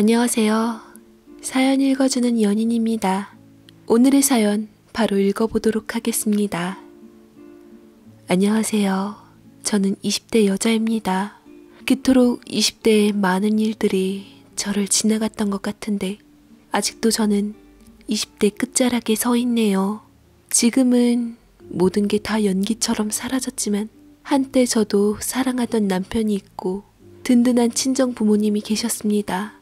안녕하세요. 사연 읽어주는 연인입니다. 오늘의 사연 바로 읽어보도록 하겠습니다. 안녕하세요. 저는 20대 여자입니다. 그토록 20대의 많은 일들이 저를 지나갔던 것 같은데, 아직도 저는 20대 끝자락에 서 있네요. 지금은 모든 게 다 연기처럼 사라졌지만, 한때 저도 사랑하던 남편이 있고, 든든한 친정 부모님이 계셨습니다.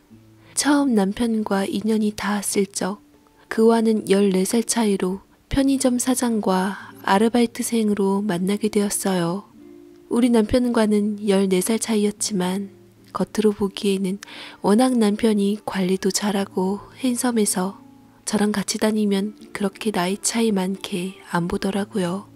처음 남편과 인연이 닿았을 적 그와는 14살 차이로 편의점 사장과 아르바이트생으로 만나게 되었어요. 우리 남편과는 14살 차이였지만 겉으로 보기에는 워낙 남편이 관리도 잘하고 핸섬해서 저랑 같이 다니면 그렇게 나이 차이 많게 안 보더라고요.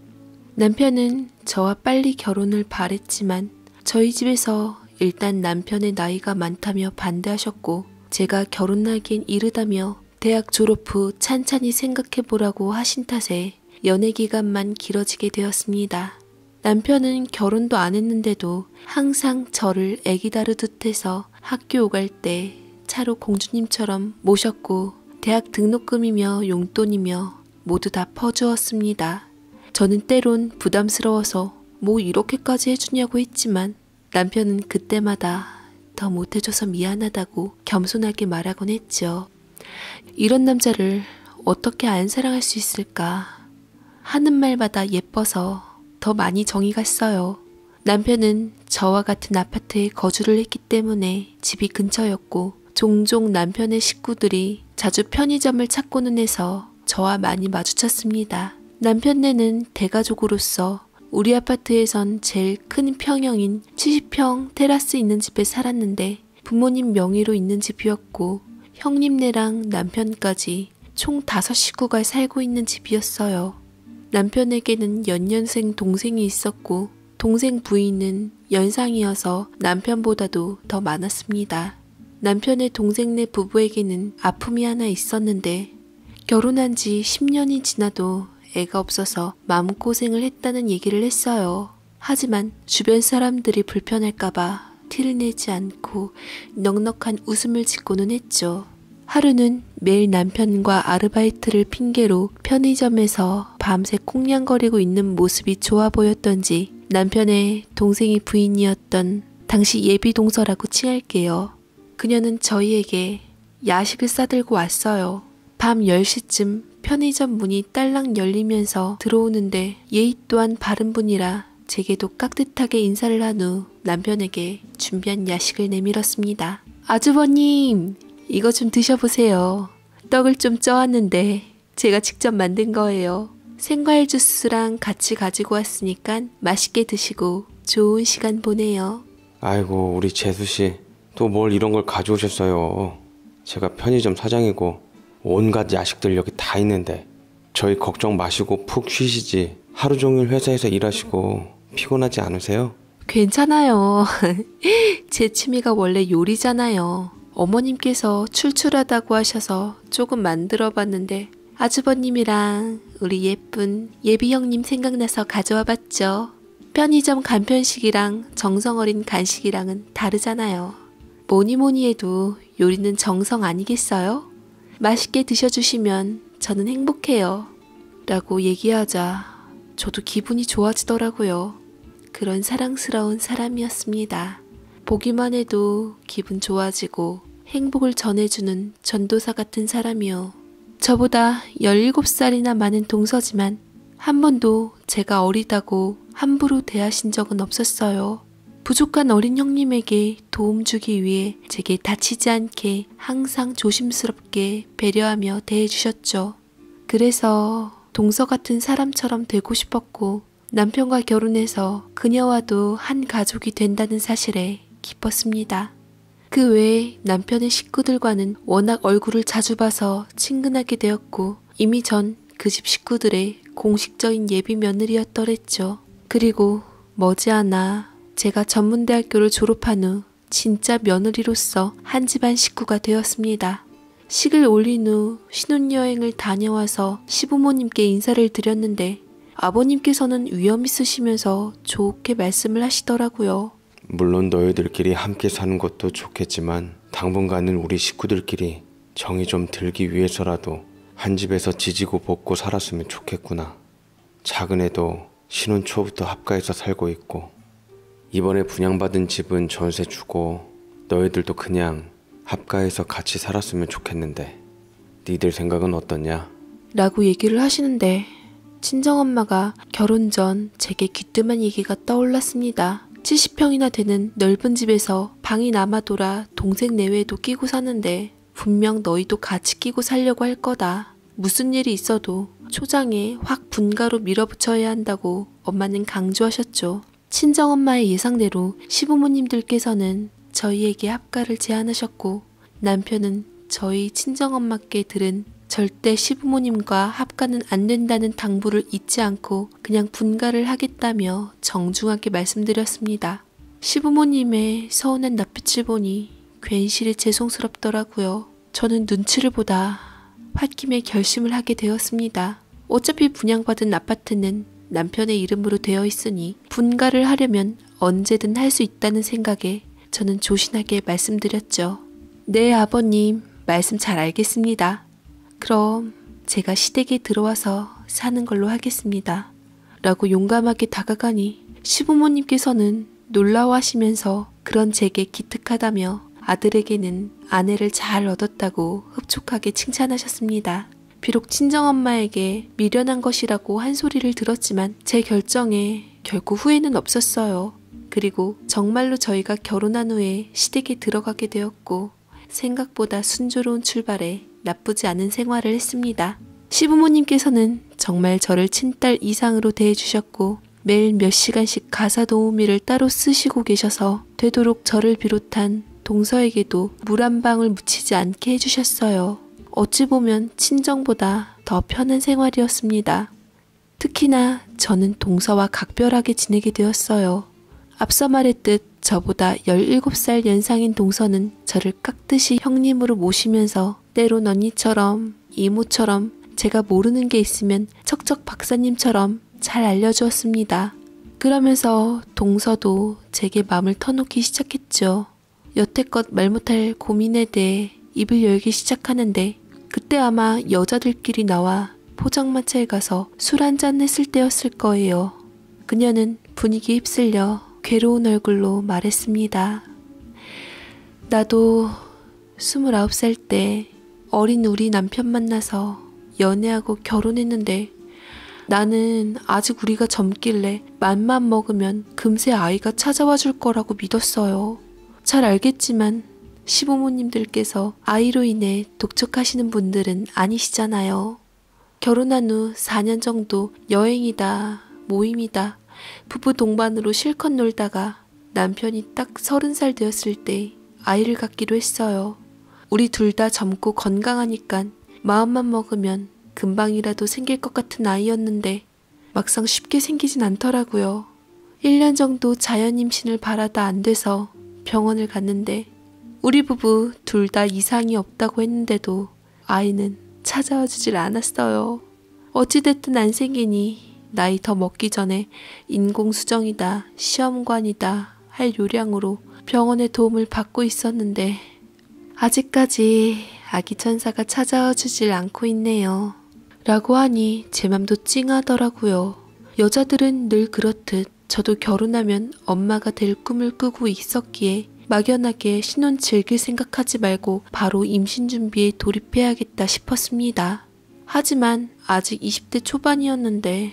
남편은 저와 빨리 결혼을 바랬지만 저희 집에서 일단 남편의 나이가 많다며 반대하셨고 제가 결혼하기엔 이르다며 대학 졸업 후 찬찬히 생각해보라고 하신 탓에 연애 기간만 길어지게 되었습니다. 남편은 결혼도 안 했는데도 항상 저를 애기 다루듯 해서 학교 오갈 때 차로 공주님처럼 모셨고 대학 등록금이며 용돈이며 모두 다 퍼주었습니다. 저는 때론 부담스러워서 뭐 이렇게까지 해주냐고 했지만 남편은 그때마다 더 못해줘서 미안하다고 겸손하게 말하곤 했죠. 이런 남자를 어떻게 안 사랑할 수 있을까? 하는 말마다 예뻐서 더 많이 정이 갔어요. 남편은 저와 같은 아파트에 거주를 했기 때문에 집이 근처였고 종종 남편의 식구들이 자주 편의점을 찾고는 해서 저와 많이 마주쳤습니다. 남편네는 대가족으로서 우리 아파트에선 제일 큰 평형인 70평 테라스 있는 집에 살았는데 부모님 명의로 있는 집이었고 형님네랑 남편까지 총 다섯 식구가 살고 있는 집이었어요. 남편에게는 연년생 동생이 있었고 동생 부인은 연상이어서 남편보다도 더 많았습니다. 남편의 동생네 부부에게는 아픔이 하나 있었는데 결혼한 지 10년이 지나도 애가 없어서 마음고생을 했다는 얘기를 했어요. 하지만 주변 사람들이 불편할까봐 티를 내지 않고 넉넉한 웃음을 짓고는 했죠. 하루는 매일 남편과 아르바이트를 핑계로 편의점에서 밤새 콩냥거리고 있는 모습이 좋아 보였던지 남편의 동생이 부인이었던 당시 예비 동서라고 칭할게요. 그녀는 저희에게 야식을 싸들고 왔어요. 밤 10시쯤 편의점 문이 딸랑 열리면서 들어오는데 예의 또한 바른 분이라 제게도 깍듯하게 인사를 한 후 남편에게 준비한 야식을 내밀었습니다. 아주버님, 이거 좀 드셔보세요. 떡을 좀 쪄왔는데 제가 직접 만든 거예요. 생과일 주스랑 같이 가지고 왔으니까 맛있게 드시고 좋은 시간 보내요. 아이고, 우리 재수씨. 또 뭘 이런 걸 가져오셨어요. 제가 편의점 사장이고 온갖 야식들 여기 다 있는데 저희 걱정 마시고 푹 쉬시지 하루 종일 회사에서 일하시고 피곤하지 않으세요? 괜찮아요. 제 취미가 원래 요리잖아요. 어머님께서 출출하다고 하셔서 조금 만들어 봤는데 아주버님이랑 우리 예쁜 예비 형님 생각나서 가져와 봤죠. 편의점 간편식이랑 정성어린 간식이랑은 다르잖아요. 뭐니 뭐니 해도 요리는 정성 아니겠어요? 맛있게 드셔주시면 저는 행복해요. 라고 얘기하자 저도 기분이 좋아지더라고요. 그런 사랑스러운 사람이었습니다. 보기만 해도 기분 좋아지고 행복을 전해주는 전도사 같은 사람이요. 저보다 17살이나 많은 동서지만 한 번도 제가 어리다고 함부로 대하신 적은 없었어요. 부족한 어린 형님에게 도움 주기 위해 제게 다치지 않게 항상 조심스럽게 배려하며 대해주셨죠. 그래서 동서 같은 사람처럼 되고 싶었고 남편과 결혼해서 그녀와도 한 가족이 된다는 사실에 기뻤습니다. 그 외에 남편의 식구들과는 워낙 얼굴을 자주 봐서 친근하게 되었고 이미 전 그 집 식구들의 공식적인 예비 며느리였더랬죠. 그리고 머지않아 제가 전문대학교를 졸업한 후 진짜 며느리로서 한 집안 식구가 되었습니다. 식을 올린 후 신혼여행을 다녀와서 시부모님께 인사를 드렸는데 아버님께서는 위험 있으시면서 좋게 말씀을 하시더라고요. 물론 너희들끼리 함께 사는 것도 좋겠지만 당분간은 우리 식구들끼리 정이 좀 들기 위해서라도 한 집에서 지지고 볶고 살았으면 좋겠구나. 작은 애도 신혼 초부터 합가에서 살고 있고 이번에 분양받은 집은 전세 주고 너희들도 그냥 합가해서 같이 살았으면 좋겠는데 니들 생각은 어떠냐? 라고 얘기를 하시는데 친정엄마가 결혼 전 제게 귀뜸한 얘기가 떠올랐습니다. 70평이나 되는 넓은 집에서 방이 남아 돌아 동생 내외도 끼고 사는데 분명 너희도 같이 끼고 살려고 할 거다. 무슨 일이 있어도 초장에 확 분가로 밀어붙여야 한다고 엄마는 강조하셨죠. 친정엄마의 예상대로 시부모님들께서는 저희에게 합가를 제안하셨고 남편은 저희 친정엄마께 들은 절대 시부모님과 합가는 안 된다는 당부를 잊지 않고 그냥 분가를 하겠다며 정중하게 말씀드렸습니다. 시부모님의 서운한 낯빛을 보니 괜시리 죄송스럽더라고요. 저는 눈치를 보다 홧김에 결심을 하게 되었습니다. 어차피 분양받은 아파트는 남편의 이름으로 되어 있으니 분가를 하려면 언제든 할 수 있다는 생각에 저는 조신하게 말씀드렸죠. 네, 아버님. 말씀 잘 알겠습니다. 그럼 제가 시댁에 들어와서 사는 걸로 하겠습니다. 라고 용감하게 다가가니 시부모님께서는 놀라워하시면서 그런 제게 기특하다며 아들에게는 아내를 잘 얻었다고 흡족하게 칭찬하셨습니다. 비록 친정엄마에게 미련한 것이라고 한 소리를 들었지만 제 결정에 결국 후회는 없었어요. 그리고 정말로 저희가 결혼한 후에 시댁에 들어가게 되었고 생각보다 순조로운 출발에 나쁘지 않은 생활을 했습니다. 시부모님께서는 정말 저를 친딸 이상으로 대해주셨고 매일 몇 시간씩 가사 도우미를 따로 쓰시고 계셔서 되도록 저를 비롯한 동서에게도 물 한 방울 묻히지 않게 해주셨어요. 어찌 보면 친정보다 더 편한 생활이었습니다. 특히나 저는 동서와 각별하게 지내게 되었어요. 앞서 말했듯 저보다 17살 연상인 동서는 저를 깍듯이 형님으로 모시면서 때론 언니처럼 이모처럼 제가 모르는 게 있으면 척척 박사님처럼 잘 알려주었습니다. 그러면서 동서도 제게 마음을 터놓기 시작했죠. 여태껏 말 못할 고민에 대해 입을 열기 시작하는데 그때 아마 여자들끼리 나와 포장마차에 가서 술 한 잔 했을 때였을 거예요. 그녀는 분위기 휩쓸려 괴로운 얼굴로 말했습니다. 나도 29살 때 어린 우리 남편 만나서 연애하고 결혼했는데 나는 아직 우리가 젊길래 맘만 먹으면 금세 아이가 찾아와 줄 거라고 믿었어요. 잘 알겠지만 시부모님들께서 아이로 인해 독촉하시는 분들은 아니시잖아요. 결혼한 후 4년 정도 여행이다, 모임이다, 부부 동반으로 실컷 놀다가 남편이 딱 30살 되었을 때 아이를 갖기로 했어요. 우리 둘 다 젊고 건강하니까 마음만 먹으면 금방이라도 생길 것 같은 아이였는데 막상 쉽게 생기진 않더라고요. 1년 정도 자연 임신을 바라다 안 돼서 병원을 갔는데 우리 부부 둘 다 이상이 없다고 했는데도 아이는 찾아와 주질 않았어요. 어찌됐든 안 생기니 나이 더 먹기 전에 인공수정이다, 시험관이다 할 요량으로 병원의 도움을 받고 있었는데 아직까지 아기 천사가 찾아와 주질 않고 있네요. 라고 하니 제 맘도 찡하더라고요. 여자들은 늘 그렇듯 저도 결혼하면 엄마가 될 꿈을 꾸고 있었기에 막연하게 신혼 즐길 생각하지 말고 바로 임신 준비에 돌입해야겠다 싶었습니다. 하지만 아직 20대 초반이었는데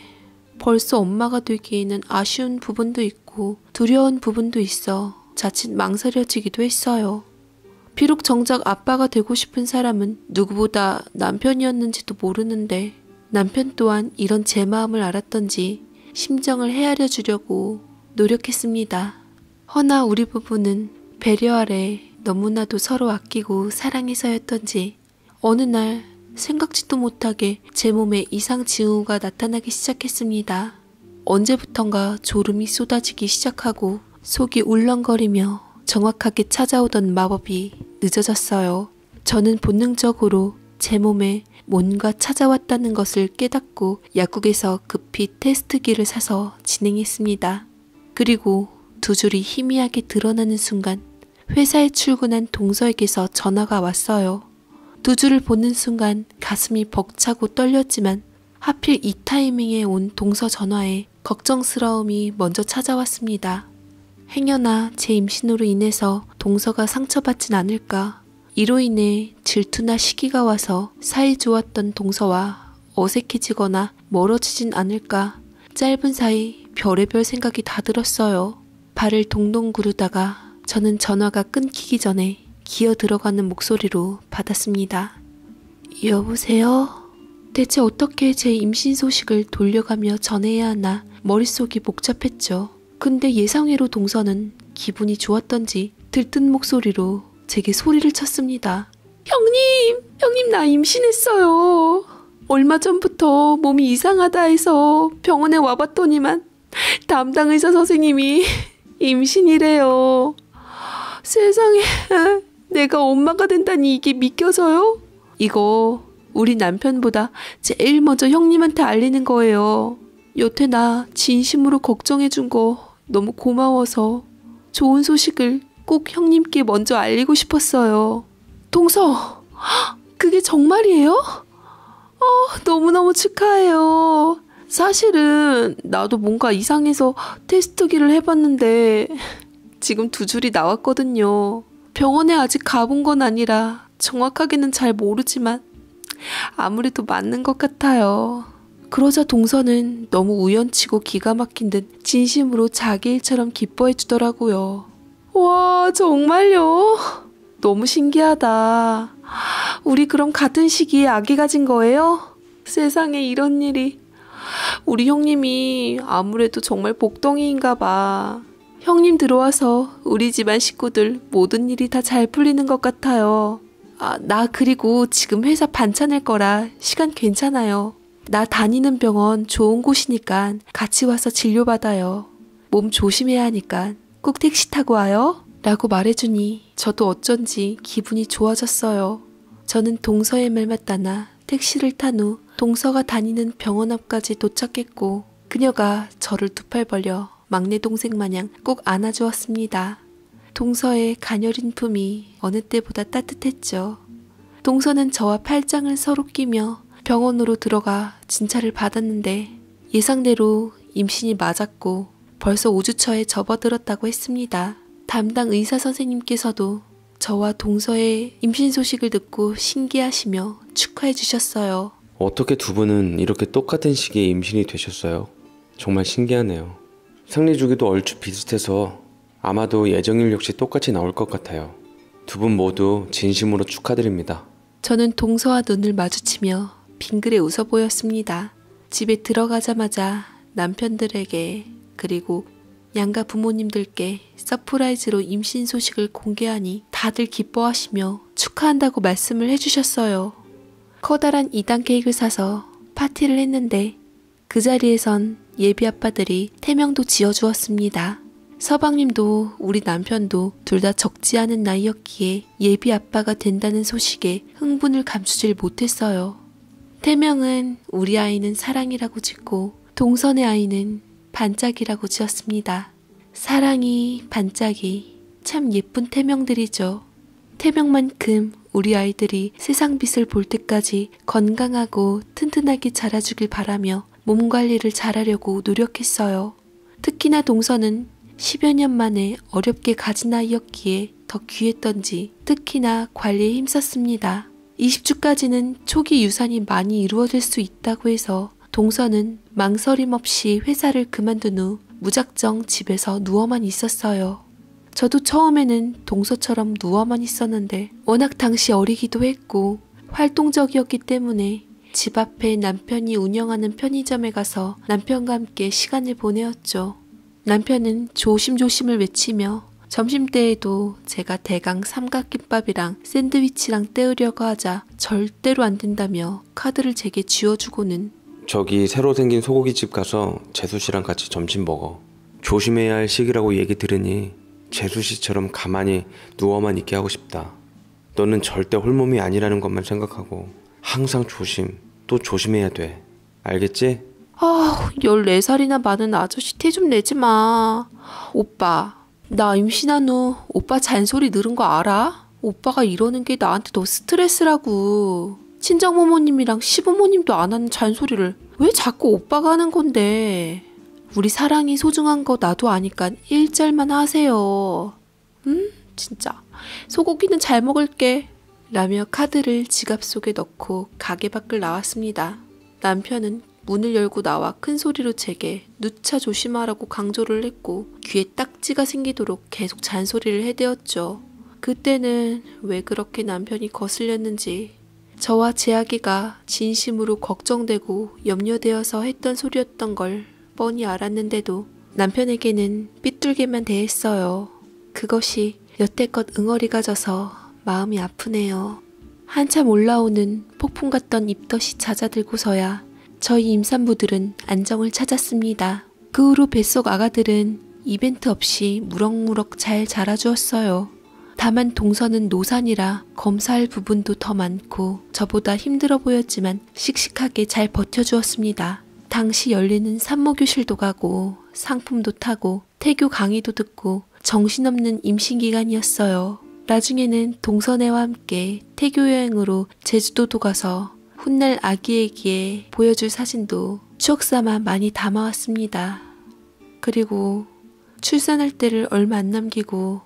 벌써 엄마가 되기에는 아쉬운 부분도 있고 두려운 부분도 있어 자칫 망설여지기도 했어요. 비록 정작 아빠가 되고 싶은 사람은 누구보다 남편이었는지도 모르는데 남편 또한 이런 제 마음을 알았던지 심정을 헤아려 주려고 노력했습니다. 허나 우리 부부는 배려 아래 너무나도 서로 아끼고 사랑해서였던지 어느 날 생각지도 못하게 제 몸에 이상 징후가 나타나기 시작했습니다. 언제부턴가 졸음이 쏟아지기 시작하고 속이 울렁거리며 정확하게 찾아오던 마법이 늦어졌어요. 저는 본능적으로 제 몸에 뭔가 찾아왔다는 것을 깨닫고 약국에서 급히 테스트기를 사서 진행했습니다. 그리고 두 줄이 희미하게 드러나는 순간 회사에 출근한 동서에게서 전화가 왔어요. 두 줄을 보는 순간 가슴이 벅차고 떨렸지만 하필 이 타이밍에 온 동서 전화에 걱정스러움이 먼저 찾아왔습니다. 행여나 제 임신으로 인해서 동서가 상처받진 않을까. 이로 인해 질투나 시기가 와서 사이 좋았던 동서와 어색해지거나 멀어지진 않을까. 짧은 사이 별의별 생각이 다 들었어요. 발을 동동 구르다가 저는 전화가 끊기기 전에 기어 들어가는 목소리로 받았습니다. 여보세요? 대체 어떻게 제 임신 소식을 돌려가며 전해야 하나 머릿속이 복잡했죠. 근데 예상외로 동서는 기분이 좋았던지 들뜬 목소리로 제게 소리를 쳤습니다. 형님! 형님 나 임신했어요. 얼마 전부터 몸이 이상하다 해서 병원에 와봤더니만 담당 의사 선생님이 임신이래요. 세상에 내가 엄마가 된다니 이게 믿겨서요? 이거 우리 남편보다 제일 먼저 형님한테 알리는 거예요. 여태 나 진심으로 걱정해준 거 너무 고마워서 좋은 소식을 꼭 형님께 먼저 알리고 싶었어요. 동서, 그게 정말이에요? 어, 너무너무 축하해요. 사실은 나도 뭔가 이상해서 테스트기를 해봤는데 지금 두 줄이 나왔거든요. 병원에 아직 가본 건 아니라 정확하게는 잘 모르지만 아무래도 맞는 것 같아요. 그러자 동서는 너무 우연치고 기가 막힌 듯 진심으로 자기 일처럼 기뻐해 주더라고요. 와, 정말요? 너무 신기하다. 우리 그럼 같은 시기에 아기 가진 거예요? 세상에 이런 일이. 우리 형님이 아무래도 정말 복덩이인가 봐. 형님 들어와서 우리 집안 식구들 모든 일이 다 잘 풀리는 것 같아요. 아, 나 그리고 지금 회사 반찬낼 거라 시간 괜찮아요. 나 다니는 병원 좋은 곳이니까 같이 와서 진료받아요. 몸 조심해야 하니까 꼭 택시 타고 와요. 라고 말해주니 저도 어쩐지 기분이 좋아졌어요. 저는 동서의 말만 따나 택시를 탄 후 동서가 다니는 병원 앞까지 도착했고 그녀가 저를 두팔 벌려 막내 동생 마냥 꼭 안아주었습니다. 동서의 가녀린 품이 어느 때보다 따뜻했죠. 동서는 저와 팔짱을 서로 끼며 병원으로 들어가 진찰을 받았는데 예상대로 임신이 맞았고 벌써 5주처에 접어들었다고 했습니다. 담당 의사 선생님께서도 저와 동서의 임신 소식을 듣고 신기하시며 축하해 주셨어요. 어떻게 두 분은 이렇게 똑같은 시기에 임신이 되셨어요? 정말 신기하네요. 생리 주기도 얼추 비슷해서 아마도 예정일 역시 똑같이 나올 것 같아요. 두 분 모두 진심으로 축하드립니다. 저는 동서와 눈을 마주치며 빙그레 웃어 보였습니다. 집에 들어가자마자 남편들에게 그리고 양가 부모님들께 서프라이즈로 임신 소식을 공개하니 다들 기뻐하시며 축하한다고 말씀을 해주셨어요. 커다란 이단 케이크를 사서 파티를 했는데 그 자리에선 예비 아빠들이 태명도 지어주었습니다. 서방님도 우리 남편도 둘 다 적지 않은 나이였기에 예비 아빠가 된다는 소식에 흥분을 감추질 못했어요. 태명은 우리 아이는 사랑이라고 짓고 동선의 아이는 반짝이라고 지었습니다. 사랑이 반짝이 참 예쁜 태명들이죠. 태명만큼 우리 아이들이 세상 빛을 볼 때까지 건강하고 튼튼하게 자라주길 바라며 몸 관리를 잘하려고 노력했어요. 특히나 동서는 10여 년 만에 어렵게 가진 아이였기에 더 귀했던지 특히나 관리에 힘썼습니다. 20주까지는 초기 유산이 많이 이루어질 수 있다고 해서 동서는 망설임 없이 회사를 그만둔 후 무작정 집에서 누워만 있었어요. 저도 처음에는 동서처럼 누워만 있었는데 워낙 당시 어리기도 했고 활동적이었기 때문에 집 앞에 남편이 운영하는 편의점에 가서 남편과 함께 시간을 보내었죠. 남편은 조심조심을 외치며 점심때에도 제가 대강 삼각김밥이랑 샌드위치랑 때우려고 하자 절대로 안 된다며 카드를 제게 쥐어주고는 저기 새로 생긴 소고기집 가서 재수 씨랑 같이 점심 먹어. 조심해야 할 시기라고 얘기 들으니 재수 씨처럼 가만히 누워만 있게 하고 싶다. 너는 절대 홀몸이 아니라는 것만 생각하고 항상 조심, 또 조심해야 돼. 알겠지? 아, 14살이나 많은 아저씨 티좀 내지 마. 오빠, 나 임신한 후 오빠 잔소리 늘은 거 알아? 오빠가 이러는 게 나한테 더 스트레스라고. 친정부모님이랑 시부모님도 안 하는 잔소리를 왜 자꾸 오빠가 하는 건데. 우리 사랑이 소중한 거 나도 아니까 일절만 하세요. 음? 진짜. 소고기는 잘 먹을게. 라며 카드를 지갑 속에 넣고 가게 밖을 나왔습니다. 남편은 문을 열고 나와 큰 소리로 제게 누차 조심하라고 강조를 했고 귀에 딱지가 생기도록 계속 잔소리를 해대었죠. 그때는 왜 그렇게 남편이 거슬렸는지 저와 제 아기가 진심으로 걱정되고 염려되어서 했던 소리였던 걸 뻔히 알았는데도 남편에게는 삐뚤게만 대했어요. 그것이 여태껏 응어리가 져서 마음이 아프네요. 한참 올라오는 폭풍 같던 입덧이 잦아들고서야 저희 임산부들은 안정을 찾았습니다. 그 후로 뱃속 아가들은 이벤트 없이 무럭무럭 잘 자라주었어요. 다만 동서는 노산이라 검사할 부분도 더 많고 저보다 힘들어 보였지만 씩씩하게 잘 버텨주었습니다. 당시 열리는 산모교실도 가고 상품도 타고 태교 강의도 듣고 정신없는 임신기간이었어요. 나중에는 동선애와 함께 태교 여행으로 제주도도 가서 훗날 아기에게 보여줄 사진도 추억 삼아 많이 담아왔습니다. 그리고 출산할 때를 얼마 안 남기고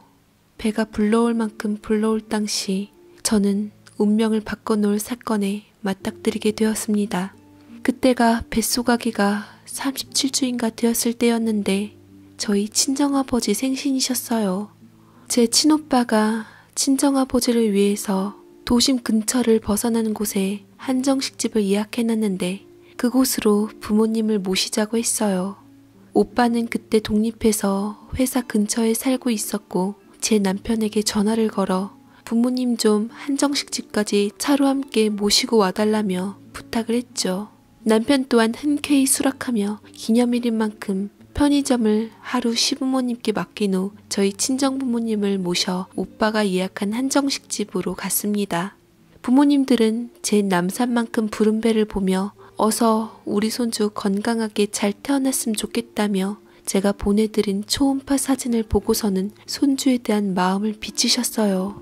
배가 불러올 만큼 불러올 당시 저는 운명을 바꿔놓을 사건에 맞닥뜨리게 되었습니다. 그때가 뱃속아기가 37주인가 되었을 때였는데 저희 친정아버지 생신이셨어요. 제 친오빠가 친정아버지를 위해서 도심 근처를 벗어나는 곳에 한정식집을 예약해놨는데 그곳으로 부모님을 모시자고 했어요. 오빠는 그때 독립해서 회사 근처에 살고 있었고 제 남편에게 전화를 걸어 부모님 좀 한정식집까지 차로 함께 모시고 와달라며 부탁을 했죠. 남편 또한 흔쾌히 수락하며 기념일인 만큼 편의점을 하루 시부모님께 맡긴 후 저희 친정부모님을 모셔 오빠가 예약한 한정식집으로 갔습니다. 부모님들은 제 남산만큼 부른배를 보며 어서 우리 손주 건강하게 잘 태어났으면 좋겠다며 제가 보내드린 초음파 사진을 보고서는 손주에 대한 마음을 비치셨어요.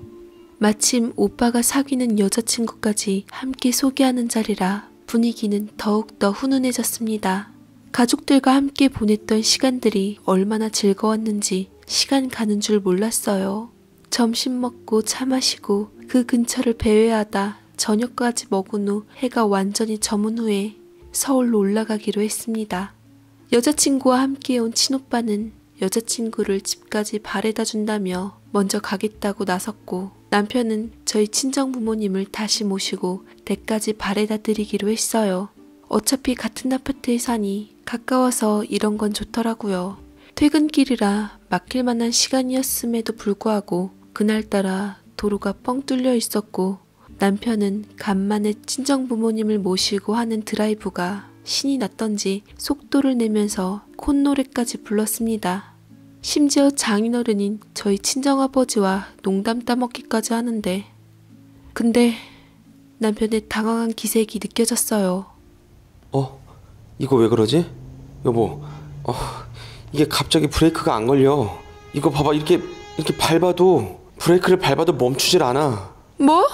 마침 오빠가 사귀는 여자친구까지 함께 소개하는 자리라 분위기는 더욱더 훈훈해졌습니다. 가족들과 함께 보냈던 시간들이 얼마나 즐거웠는지 시간 가는 줄 몰랐어요. 점심 먹고 차 마시고 그 근처를 배회하다 저녁까지 먹은 후 해가 완전히 저문 후에 서울로 올라가기로 했습니다. 여자친구와 함께 온 친오빠는 여자친구를 집까지 바래다 준다며 먼저 가겠다고 나섰고 남편은 저희 친정 부모님을 다시 모시고 댁까지 바래다 드리기로 했어요. 어차피 같은 아파트에 사니 가까워서 이런 건 좋더라고요. 퇴근길이라 막힐 만한 시간이었음에도 불구하고 그날따라 도로가 뻥 뚫려 있었고 남편은 간만에 친정 부모님을 모시고 하는 드라이브가 신이 났던지 속도를 내면서 콧노래까지 불렀습니다. 심지어 장인어른인 저희 친정아버지와 농담 따먹기까지 하는데 근데 남편의 당황한 기색이 느껴졌어요. 어? 이거 왜 그러지? 여보, 어, 이게 갑자기 브레이크가 안 걸려. 이거 봐봐, 이렇게 이렇게 밟아도 브레이크를 밟아도 멈추질 않아. 뭐?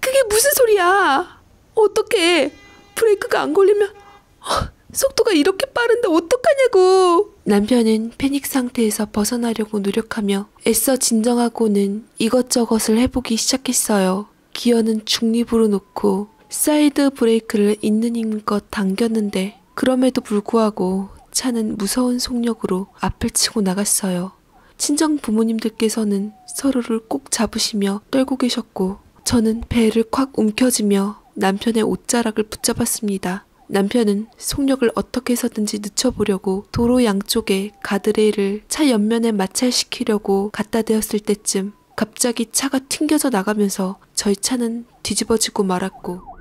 그게 무슨 소리야? 어떻게 브레이크가 안 걸리면 어, 속도가 이렇게 빠른데 어떡하냐고. 남편은 패닉 상태에서 벗어나려고 노력하며 애써 진정하고는 이것저것을 해보기 시작했어요. 기어는 중립으로 놓고 사이드 브레이크를 있는 힘껏 당겼는데 그럼에도 불구하고 차는 무서운 속력으로 앞을 치고 나갔어요. 친정 부모님들께서는 서로를 꼭 잡으시며 떨고 계셨고 저는 배를 콱 움켜쥐며 남편의 옷자락을 붙잡았습니다. 남편은 속력을 어떻게 해서든지 늦춰보려고 도로 양쪽에 가드레일을 차 옆면에 마찰시키려고 갖다 대었을 때쯤 갑자기 차가 튕겨져 나가면서 저희 차는 뒤집어지고 말았고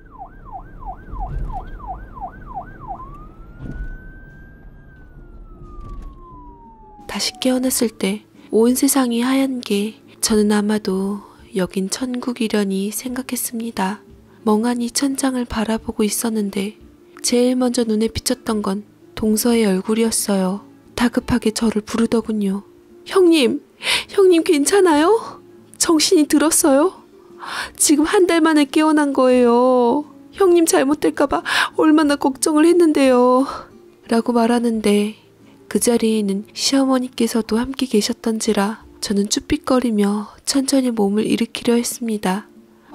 다시 깨어났을 때 온 세상이 하얀 게 저는 아마도 여긴 천국이려니 생각했습니다. 멍하니 천장을 바라보고 있었는데 제일 먼저 눈에 비쳤던 건 동서의 얼굴이었어요. 다급하게 저를 부르더군요. 형님, 형님 괜찮아요? 정신이 들었어요? 지금 한 달 만에 깨어난 거예요. 형님 잘못될까봐 얼마나 걱정을 했는데요. 라고 말하는데 그 자리에는 시어머니께서도 함께 계셨던지라 저는 쭈삣거리며 천천히 몸을 일으키려 했습니다.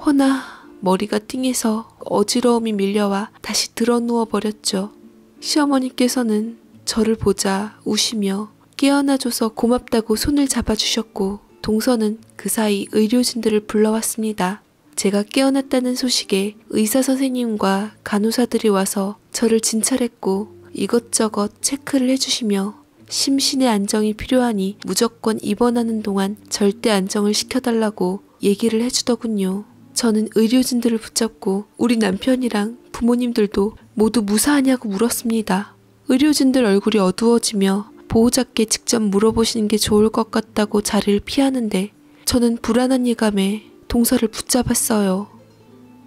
허나 머리가 띵해서 어지러움이 밀려와 다시 드러누워 버렸죠. 시어머니께서는 저를 보자 우시며 깨어나줘서 고맙다고 손을 잡아주셨고 동서는 그 사이 의료진들을 불러왔습니다. 제가 깨어났다는 소식에 의사 선생님과 간호사들이 와서 저를 진찰했고 이것저것 체크를 해주시며 심신의 안정이 필요하니 무조건 입원하는 동안 절대 안정을 시켜달라고 얘기를 해주더군요. 저는 의료진들을 붙잡고 우리 남편이랑 부모님들도 모두 무사하냐고 물었습니다. 의료진들 얼굴이 어두워지며 보호자께 직접 물어보시는 게 좋을 것 같다고 자리를 피하는데 저는 불안한 예감에 동서를 붙잡았어요.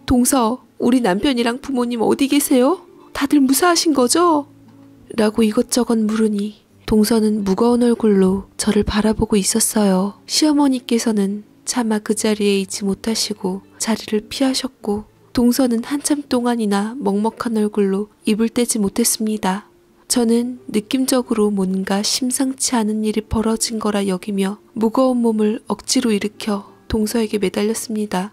동서, 우리 남편이랑 부모님 어디 계세요? 다들 무사하신 거죠? 라고 이것저것 물으니 동서는 무거운 얼굴로 저를 바라보고 있었어요. 시어머니께서는 차마 그 자리에 있지 못하시고 자리를 피하셨고 동서는 한참 동안이나 먹먹한 얼굴로 입을 떼지 못했습니다. 저는 느낌적으로 뭔가 심상치 않은 일이 벌어진 거라 여기며 무거운 몸을 억지로 일으켜 동서에게 매달렸습니다.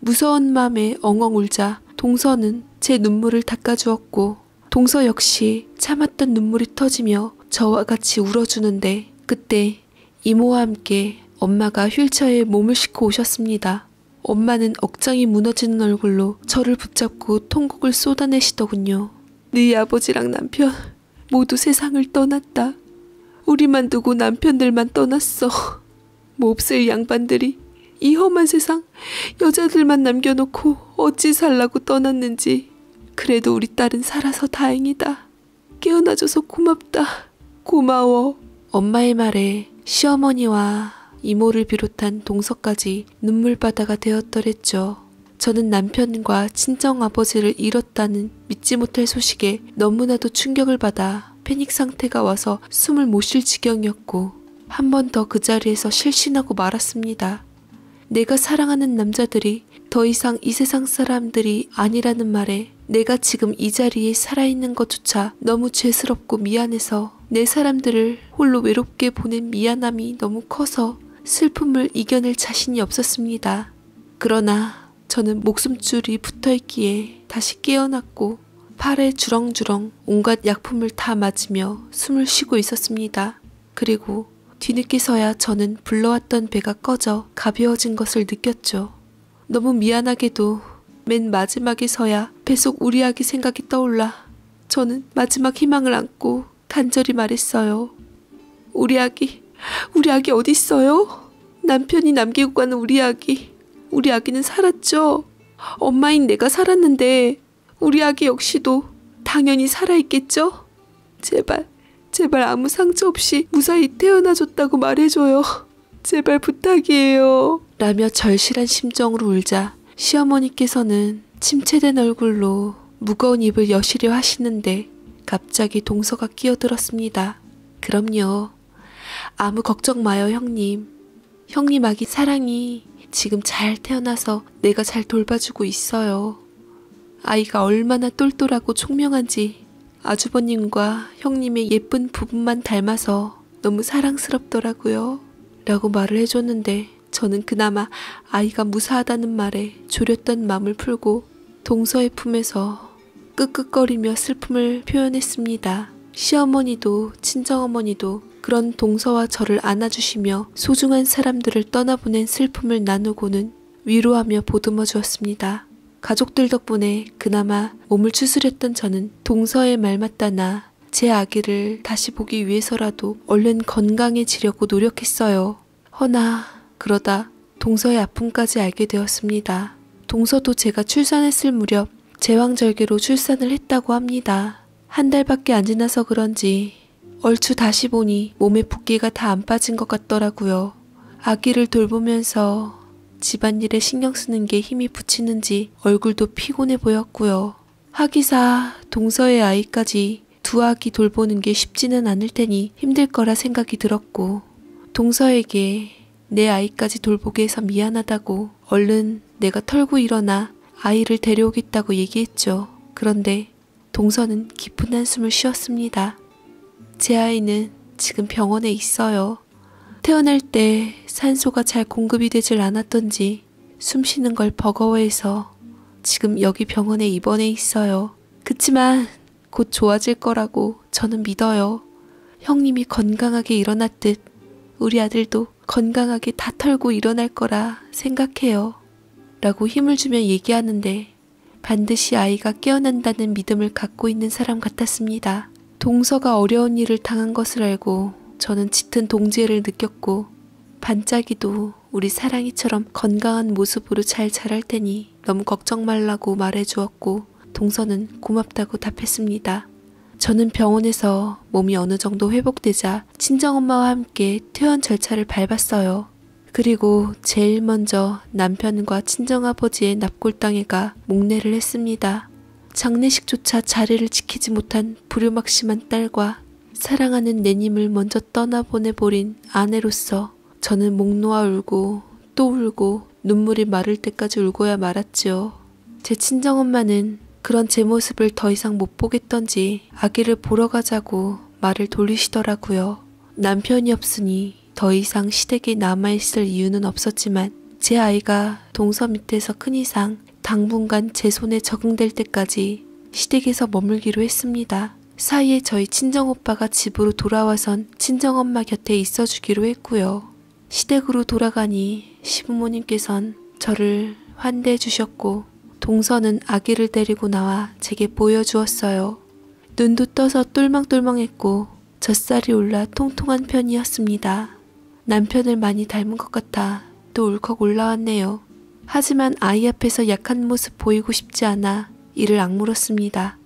무서운 마음에 엉엉 울자 동서는 제 눈물을 닦아주었고 동서 역시 참았던 눈물이 터지며 저와 같이 울어주는데 그때 이모와 함께 엄마가 휠체어에 몸을 싣고 오셨습니다. 엄마는 억장이 무너지는 얼굴로 저를 붙잡고 통곡을 쏟아내시더군요. 네 아버지랑 남편 모두 세상을 떠났다. 우리만 두고 남편들만 떠났어. 몹쓸 양반들이 이 험한 세상 여자들만 남겨놓고 어찌 살라고 떠났는지 그래도 우리 딸은 살아서 다행이다. 깨어나줘서 고맙다. 고마워. 엄마의 말에 시어머니와 이모를 비롯한 동서까지 눈물바다가 되었더랬죠. 저는 남편과 친정아버지를 잃었다는 믿지 못할 소식에 너무나도 충격을 받아 패닉 상태가 와서 숨을 못 쉴 지경이었고 한 번 더 그 자리에서 실신하고 말았습니다. 내가 사랑하는 남자들이 더 이상 이 세상 사람들이 아니라는 말에 내가 지금 이 자리에 살아있는 것조차 너무 죄스럽고 미안해서 내 사람들을 홀로 외롭게 보낸 미안함이 너무 커서 슬픔을 이겨낼 자신이 없었습니다. 그러나 저는 목숨줄이 붙어있기에 다시 깨어났고 팔에 주렁주렁 온갖 약품을 다 맞으며 숨을 쉬고 있었습니다. 그리고 뒤늦게서야 저는 불러왔던 배가 꺼져 가벼워진 것을 느꼈죠. 너무 미안하게도 맨 마지막에서야 계속 우리 아기 생각이 떠올라 저는 마지막 희망을 안고 간절히 말했어요. 우리 아기, 우리 아기 어디 있어요? 남편이 남기고 가는 우리 아기, 우리 아기는 살았죠. 엄마인 내가 살았는데 우리 아기 역시도 당연히 살아있겠죠? 제발, 제발 아무 상처 없이 무사히 태어나줬다고 말해줘요. 제발 부탁이에요. 라며 절실한 심정으로 울자 시어머니께서는 침체된 얼굴로 무거운 입을 여시려 하시는데 갑자기 동서가 끼어들었습니다. 그럼요. 아무 걱정 마요, 형님. 형님 아기 사랑이 지금 잘 태어나서 내가 잘 돌봐주고 있어요. 아이가 얼마나 똘똘하고 총명한지 아주버님과 형님의 예쁜 부분만 닮아서 너무 사랑스럽더라고요. 라고 말을 해줬는데 저는 그나마 아이가 무사하다는 말에 졸였던 마음을 풀고 동서의 품에서 끄끄거리며 슬픔을 표현했습니다. 시어머니도 친정어머니도 그런 동서와 저를 안아주시며 소중한 사람들을 떠나보낸 슬픔을 나누고는 위로하며 보듬어 주었습니다. 가족들 덕분에 그나마 몸을 추스렸던 저는 동서의 말 맞다나 제 아기를 다시 보기 위해서라도 얼른 건강해지려고 노력했어요. 허나 그러다 동서의 아픔까지 알게 되었습니다. 동서도 제가 출산했을 무렵 제왕절개로 출산을 했다고 합니다. 한 달밖에 안 지나서 그런지 얼추 다시 보니 몸에 붓기가 다 안 빠진 것 같더라고요. 아기를 돌보면서 집안일에 신경 쓰는 게 힘이 붙이는지 얼굴도 피곤해 보였고요. 하기사 동서의 아이까지 두 아기 돌보는 게 쉽지는 않을 테니 힘들 거라 생각이 들었고 동서에게 내 아이까지 돌보게 해서 미안하다고 얼른 내가 털고 일어나 아이를 데려오겠다고 얘기했죠. 그런데 동서는 깊은 한숨을 쉬었습니다. 제 아이는 지금 병원에 있어요. 태어날 때 산소가 잘 공급이 되질 않았던지 숨 쉬는 걸 버거워해서 지금 여기 병원에 입원해 있어요. 그치만 곧 좋아질 거라고 저는 믿어요. 형님이 건강하게 일어났듯 우리 아들도 건강하게 다 털고 일어날 거라 생각해요. 라고 힘을 주며 얘기하는데 반드시 아이가 깨어난다는 믿음을 갖고 있는 사람 같았습니다. 동서가 어려운 일을 당한 것을 알고 저는 짙은 동지애를 느꼈고 반짝이도 우리 사랑이처럼 건강한 모습으로 잘 자랄 테니 너무 걱정 말라고 말해 주었고 동서는 고맙다고 답했습니다. 저는 병원에서 몸이 어느 정도 회복되자 친정엄마와 함께 퇴원 절차를 밟았어요. 그리고 제일 먼저 남편과 친정아버지의 납골당에가 목례를 했습니다. 장례식조차 자리를 지키지 못한 불효막심한 딸과 사랑하는 내님을 먼저 떠나보내버린 아내로서 저는 목 놓아 울고 또 울고 눈물이 마를 때까지 울고야 말았지요. 제 친정엄마는 그런 제 모습을 더 이상 못 보겠던지 아기를 보러 가자고 말을 돌리시더라고요. 남편이 없으니 더 이상 시댁에 남아있을 이유는 없었지만 제 아이가 동서 밑에서 큰 이상 당분간 제 손에 적응될 때까지 시댁에서 머물기로 했습니다. 사이에 저희 친정오빠가 집으로 돌아와선 친정엄마 곁에 있어주기로 했고요. 시댁으로 돌아가니 시부모님께선 저를 환대해 주셨고 동서는 아기를 데리고 나와 제게 보여주었어요. 눈도 떠서 똘망똘망했고 젖살이 올라 통통한 편이었습니다. 남편을 많이 닮은 것 같아 또 울컥 올라왔네요. 하지만 아이 앞에서 약한 모습 보이고 싶지 않아 이를 악물었습니다.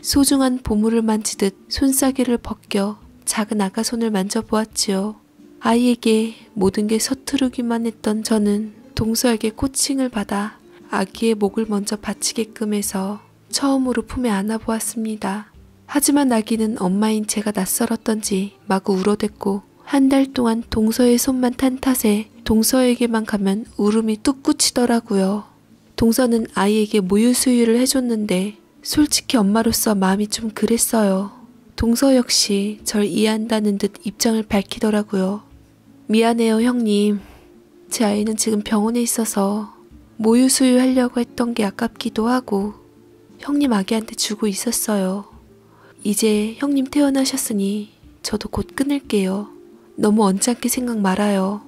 소중한 보물을 만지듯 손싸개를 벗겨 작은 아가 손을 만져보았지요. 아이에게 모든 게 서투르기만 했던 저는 동서에게 코칭을 받아 아기의 목을 먼저 받치게끔 해서 처음으로 품에 안아보았습니다. 하지만 아기는 엄마인 제가 낯설었던지 마구 울어댔고 한 달 동안 동서의 손만 탄 탓에 동서에게만 가면 울음이 뚝 굳히더라고요. 동서는 아이에게 모유수유를 해줬는데 솔직히 엄마로서 마음이 좀 그랬어요. 동서 역시 절 이해한다는 듯 입장을 밝히더라고요. 미안해요 형님. 제 아이는 지금 병원에 있어서 모유 수유하려고 했던 게 아깝기도 하고 형님 아기한테 주고 있었어요. 이제 형님 태어나셨으니 저도 곧 끊을게요. 너무 언짢게 생각 말아요.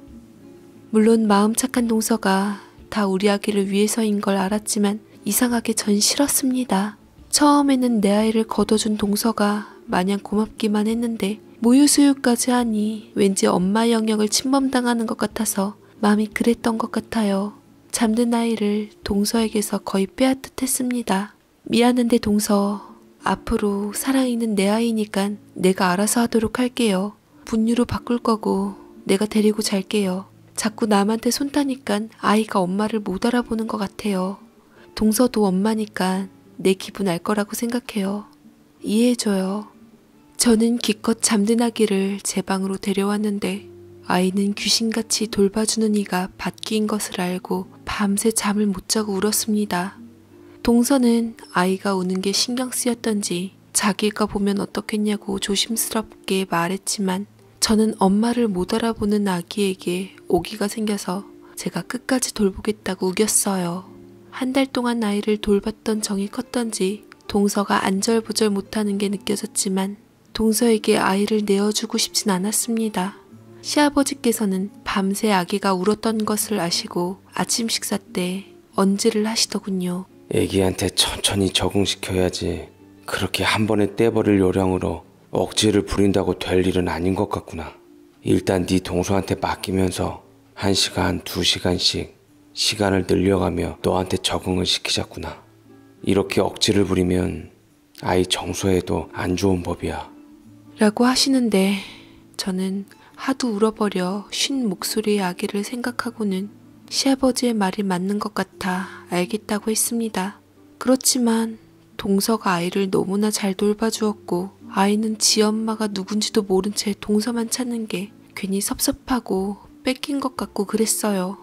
물론 마음 착한 동서가 다 우리 아기를 위해서인 걸 알았지만 이상하게 전 싫었습니다. 처음에는 내 아이를 걷어준 동서가 마냥 고맙기만 했는데 모유수유까지 하니 왠지 엄마 영역을 침범당하는 것 같아서 마음이 그랬던 것 같아요. 잠든 아이를 동서에게서 거의 빼앗듯 했습니다. 미안한데 동서, 앞으로 사랑 있는 내아이니깐 내가 알아서 하도록 할게요. 분유로 바꿀 거고 내가 데리고 잘게요. 자꾸 남한테 손타니깐 아이가 엄마를 못 알아보는 것 같아요. 동서도 엄마니깐내 기분 알 거라고 생각해요. 이해해줘요. 저는 기껏 잠든 아기를 제 방으로 데려왔는데 아이는 귀신같이 돌봐주는 이가 바뀐 것을 알고 밤새 잠을 못 자고 울었습니다. 동서는 아이가 우는 게 신경 쓰였던지 자기가 보면 어떻겠냐고 조심스럽게 말했지만 저는 엄마를 못 알아보는 아기에게 오기가 생겨서 제가 끝까지 돌보겠다고 우겼어요. 한 달 동안 아이를 돌봤던 정이 컸던지 동서가 안절부절 못하는 게 느껴졌지만 동서에게 아이를 내어주고 싶진 않았습니다. 시아버지께서는 밤새 아기가 울었던 것을 아시고 아침 식사 때언제를 하시더군요. 애기한테 천천히 적응시켜야지. 그렇게 한 번에 떼버릴 요량으로 억지를 부린다고 될 일은 아닌 것 같구나. 일단 네 동서한테 맡기면서 한 시간, 두 시간씩 시간을 늘려가며 너한테 적응을 시키자꾸나. 이렇게 억지를 부리면 아이 정서에도 안 좋은 법이야. 라고 하시는데 저는 하도 울어버려 쉰 목소리의 아기를 생각하고는 시아버지의 말이 맞는 것 같아 알겠다고 했습니다. 그렇지만 동서가 아이를 너무나 잘 돌봐주었고 아이는 지 엄마가 누군지도 모른 채 동서만 찾는 게 괜히 섭섭하고 뺏긴 것 같고 그랬어요.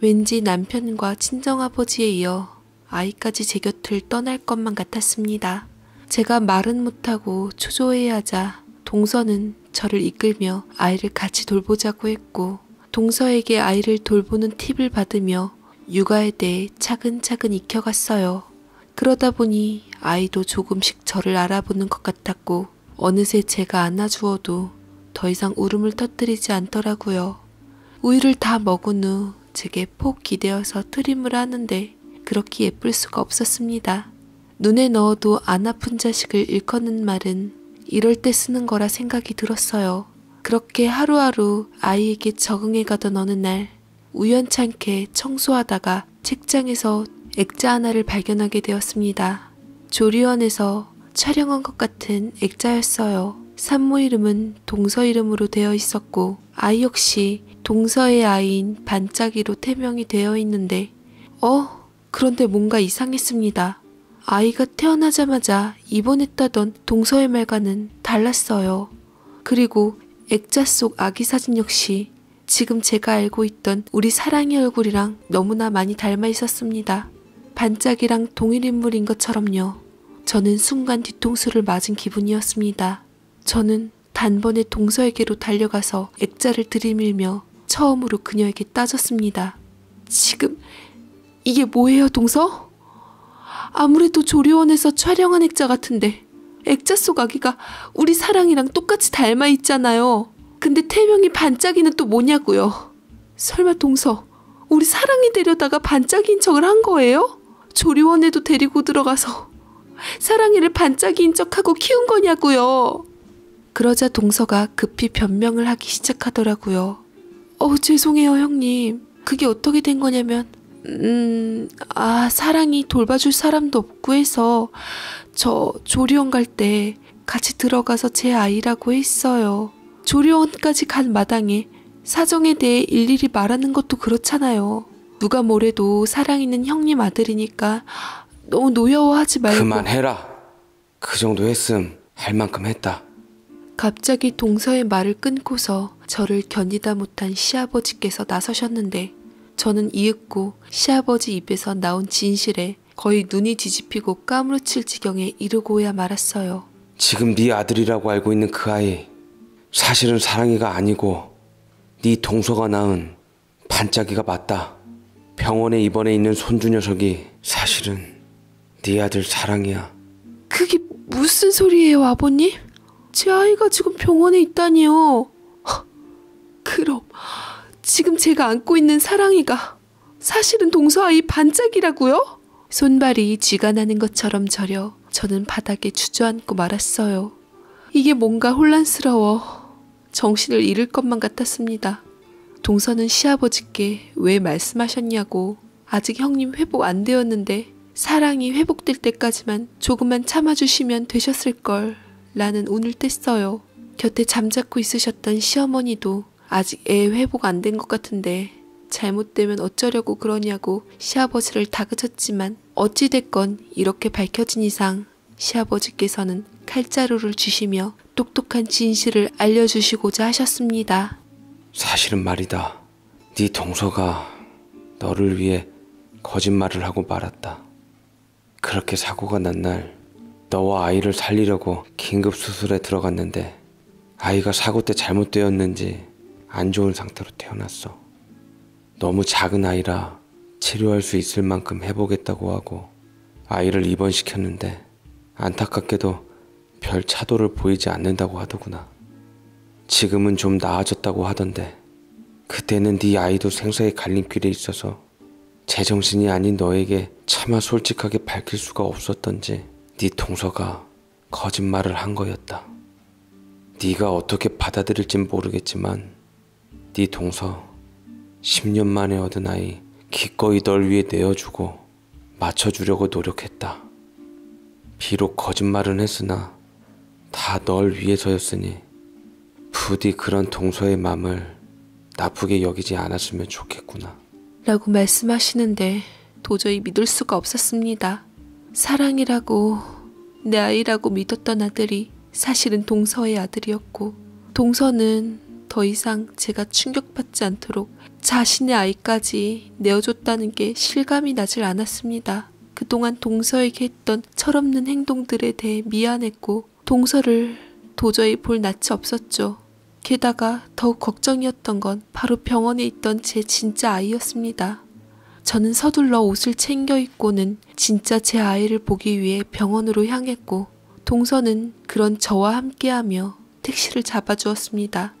왠지 남편과 친정아버지에 이어 아이까지 제 곁을 떠날 것만 같았습니다. 제가 말은 못하고 초조해하자 야 동서는 저를 이끌며 아이를 같이 돌보자고 했고 동서에게 아이를 돌보는 팁을 받으며 육아에 대해 차근차근 익혀갔어요. 그러다 보니 아이도 조금씩 저를 알아보는 것 같았고 어느새 제가 안아주어도 더 이상 울음을 터뜨리지 않더라고요. 우유를 다 먹은 후 제게 폭 기대어서 트림을 하는데 그렇게 예쁠 수가 없었습니다. 눈에 넣어도 안 아픈 자식을 일컫는 말은 이럴 때 쓰는 거라 생각이 들었어요. 그렇게 하루하루 아이에게 적응해 가던 어느 날 우연찮게 청소하다가 책장에서 액자 하나를 발견하게 되었습니다. 조리원에서 촬영한 것 같은 액자였어요. 산모 이름은 동서 이름으로 되어 있었고 아이 역시 동서의 아이인 반짝이로 태명이 되어 있는데 어? 그런데 뭔가 이상했습니다. 아이가 태어나자마자 입원했다던 동서의 말과는 달랐어요. 그리고 액자 속 아기 사진 역시 지금 제가 알고 있던 우리 사랑의 얼굴이랑 너무나 많이 닮아 있었습니다. 반짝이랑 동일 인물인 것처럼요. 저는 순간 뒤통수를 맞은 기분이었습니다. 저는 단번에 동서에게로 달려가서 액자를 들이밀며 처음으로 그녀에게 따졌습니다. 지금 이게 뭐예요, 동서? 아무래도 조리원에서 촬영한 액자 같은데 액자 속 아기가 우리 사랑이랑 똑같이 닮아 있잖아요. 근데 태명이 반짝이는 또 뭐냐고요. 설마 동서 우리 사랑이 데려다가 반짝이인 척을 한 거예요? 조리원에도 데리고 들어가서 사랑이를 반짝이인 척하고 키운 거냐고요. 그러자 동서가 급히 변명을 하기 시작하더라고요. 어우 죄송해요 형님. 그게 어떻게 된 거냐면 음, 아, 사랑이 돌봐줄 사람도 없고 해서 저 조리원 갈 때 같이 들어가서 제 아이라고 했어요. 조리원까지 간 마당에 사정에 대해 일일이 말하는 것도 그렇잖아요. 누가 뭐래도 사랑 있는 형님 아들이니까 너무 노여워하지 말고 그만해라. 그 정도 했음 할 만큼 했다. 갑자기 동서의 말을 끊고서 저를 견디다 못한 시아버지께서 나서셨는데 저는 이윽고 시아버지 입에서 나온 진실에 거의 눈이 뒤집히고 까무러칠 지경에 이르고야 말았어요. 지금 네 아들이라고 알고 있는 그 아이 사실은 사랑이가 아니고 네 동서가 낳은 반짝이가 맞다. 병원에 입원해 있는 손주 녀석이 사실은 네 아들 사랑이야. 그게 무슨 소리예요, 아버님? 제 아이가 지금 병원에 있다니요. 그럼 지금 제가 안고 있는 사랑이가 사실은 동서아이 반짝이라고요? 손발이 쥐가 나는 것처럼 저려 저는 바닥에 주저앉고 말았어요. 이게 뭔가 혼란스러워 정신을 잃을 것만 같았습니다. 동서는 시아버지께 왜 말씀하셨냐고 아직 형님 회복 안 되었는데 사랑이 회복될 때까지만 조금만 참아주시면 되셨을 걸 라는 운을 뗐어요. 곁에 잠자고 있으셨던 시어머니도 아직 애 회복 안 된 것 같은데 잘못되면 어쩌려고 그러냐고 시아버지를 다그쳤지만 어찌됐건 이렇게 밝혀진 이상 시아버지께서는 칼자루를 주시며 똑똑한 진실을 알려주시고자 하셨습니다. 사실은 말이다. 네 동서가 너를 위해 거짓말을 하고 말았다. 그렇게 사고가 난 날 너와 아이를 살리려고 긴급 수술에 들어갔는데 아이가 사고 때 잘못되었는지 안 좋은 상태로 태어났어. 너무 작은 아이라 치료할 수 있을 만큼 해보겠다고 하고 아이를 입원시켰는데 안타깝게도 별 차도를 보이지 않는다고 하더구나. 지금은 좀 나아졌다고 하던데 그때는 네 아이도 생사의 갈림길에 있어서 제정신이 아닌 너에게 차마 솔직하게 밝힐 수가 없었던지 네 동서가 거짓말을 한 거였다. 네가 어떻게 받아들일진 모르겠지만 네 동서 10년 만에 얻은 아이 기꺼이 널 위해 내어주고 맞춰주려고 노력했다. 비록 거짓말은 했으나 다 널 위해서였으니 부디 그런 동서의 맘을 나쁘게 여기지 않았으면 좋겠구나. 라고 말씀하시는데 도저히 믿을 수가 없었습니다. 사랑이라고 내 아이라고 믿었던 아들이 사실은 동서의 아들이었고 동서는 더 이상 제가 충격받지 않도록 자신의 아이까지 내어줬다는 게 실감이 나질 않았습니다. 그동안 동서에게 했던 철없는 행동들에 대해 미안했고 동서를 도저히 볼 낯이 없었죠. 게다가 더욱 걱정이었던 건 바로 병원에 있던 제 진짜 아이였습니다. 저는 서둘러 옷을 챙겨 입고는 진짜 제 아이를 보기 위해 병원으로 향했고 동서는 그런 저와 함께하며 택시를 잡아주었습니다.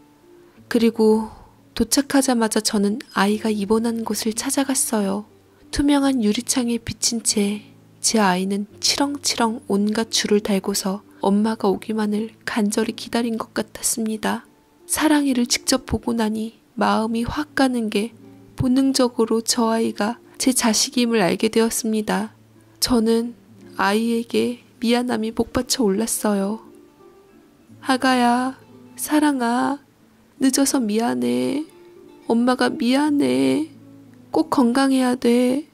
그리고 도착하자마자 저는 아이가 입원한 곳을 찾아갔어요. 투명한 유리창에 비친 채 제 아이는 치렁치렁 온갖 줄을 달고서 엄마가 오기만을 간절히 기다린 것 같았습니다. 사랑이를 직접 보고 나니 마음이 확 가는 게 본능적으로 저 아이가 제 자식임을 알게 되었습니다. 저는 아이에게 미안함이 복받쳐 올랐어요. 하가야, 사랑아, 늦어서 미안해. 엄마가 미안해. 꼭 건강해야 돼.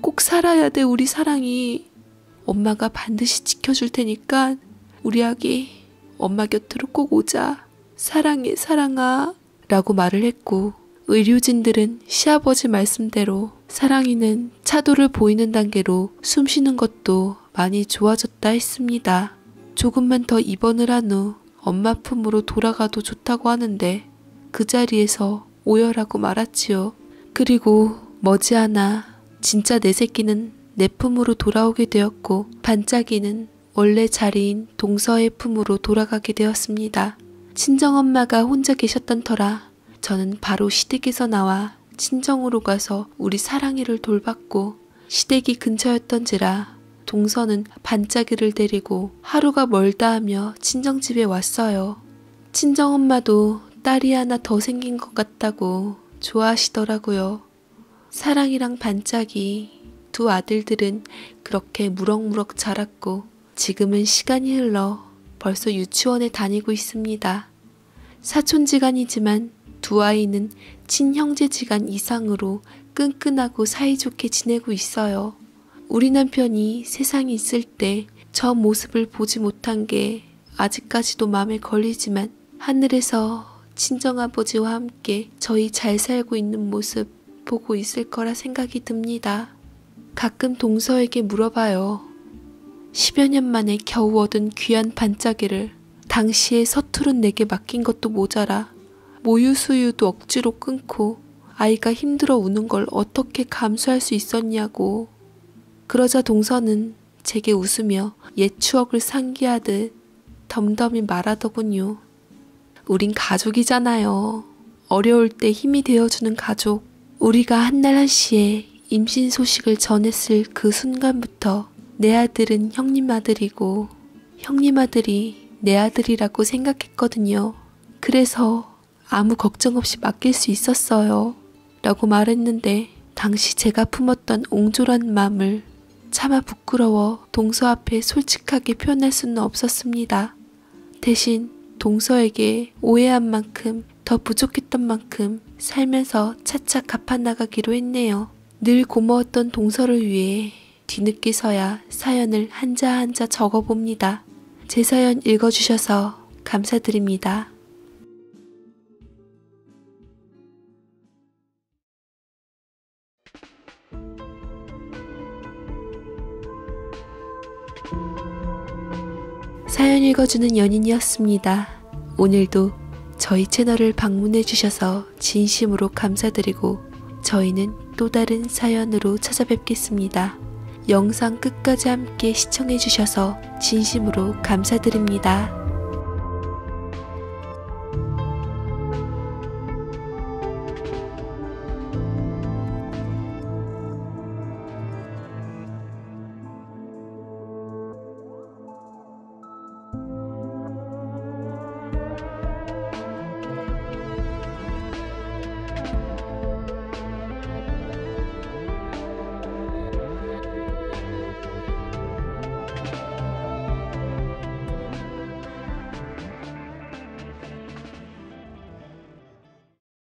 꼭 살아야 돼, 우리 사랑이. 엄마가 반드시 지켜줄 테니까 우리 아기 엄마 곁으로 꼭 오자. 사랑해, 사랑아. 라고 말을 했고 의료진들은 시아버지 말씀대로 사랑이는 차도를 보이는 단계로 숨 쉬는 것도 많이 좋아졌다 했습니다. 조금만 더 입원을 한후 엄마 품으로 돌아가도 좋다고 하는데 그 자리에서 오열하고 말았지요. 그리고 머지않아 진짜 내 새끼는 내 품으로 돌아오게 되었고 반짝이는 원래 자리인 동서의 품으로 돌아가게 되었습니다. 친정엄마가 혼자 계셨던 터라 저는 바로 시댁에서 나와 친정으로 가서 우리 사랑이를 돌봤고 시댁이 근처였던지라 동서는 반짝이를 데리고 하루가 멀다 하며 친정집에 왔어요. 친정엄마도 딸이 하나 더 생긴 것 같다고 좋아하시더라고요. 사랑이랑 반짝이 두 아들들은 그렇게 무럭무럭 자랐고 지금은 시간이 흘러 벌써 유치원에 다니고 있습니다. 사촌지간이지만 두 아이는 친형제지간 이상으로 끈끈하고 사이좋게 지내고 있어요. 우리 남편이 세상에 있을 때 저 모습을 보지 못한 게 아직까지도 마음에 걸리지만 하늘에서 친정아버지와 함께 저희 잘 살고 있는 모습 보고 있을 거라 생각이 듭니다. 가끔 동서에게 물어봐요. 10여 년 만에 겨우 얻은 귀한 반짝이를 당시에 서투른 내게 맡긴 것도 모자라 모유수유도 억지로 끊고 아이가 힘들어 우는 걸 어떻게 감수할 수 있었냐고 그러자 동서는 제게 웃으며 옛 추억을 상기하듯 덤덤히 말하더군요. 우린 가족이잖아요. 어려울 때 힘이 되어주는 가족. 우리가 한날 한시에 임신 소식을 전했을 그 순간부터 내 아들은 형님 아들이고 형님 아들이 내 아들이라고 생각했거든요. 그래서 아무 걱정 없이 맡길 수 있었어요. 라고 말했는데 당시 제가 품었던 옹졸한 마음을 차마 부끄러워 동서 앞에 솔직하게 표현할 수는 없었습니다. 대신 동서에게 오해한 만큼 더 부족했던 만큼 살면서 차차 갚아나가기로 했네요. 늘 고마웠던 동서를 위해 뒤늦게서야 사연을 한자 한자 적어봅니다. 제 사연 읽어주셔서 감사드립니다. 사연 읽어주는 연인이었습니다. 오늘도 저희 채널을 방문해주셔서 진심으로 감사드리고 저희는 또 다른 사연으로 찾아뵙겠습니다. 영상 끝까지 함께 시청해주셔서 진심으로 감사드립니다.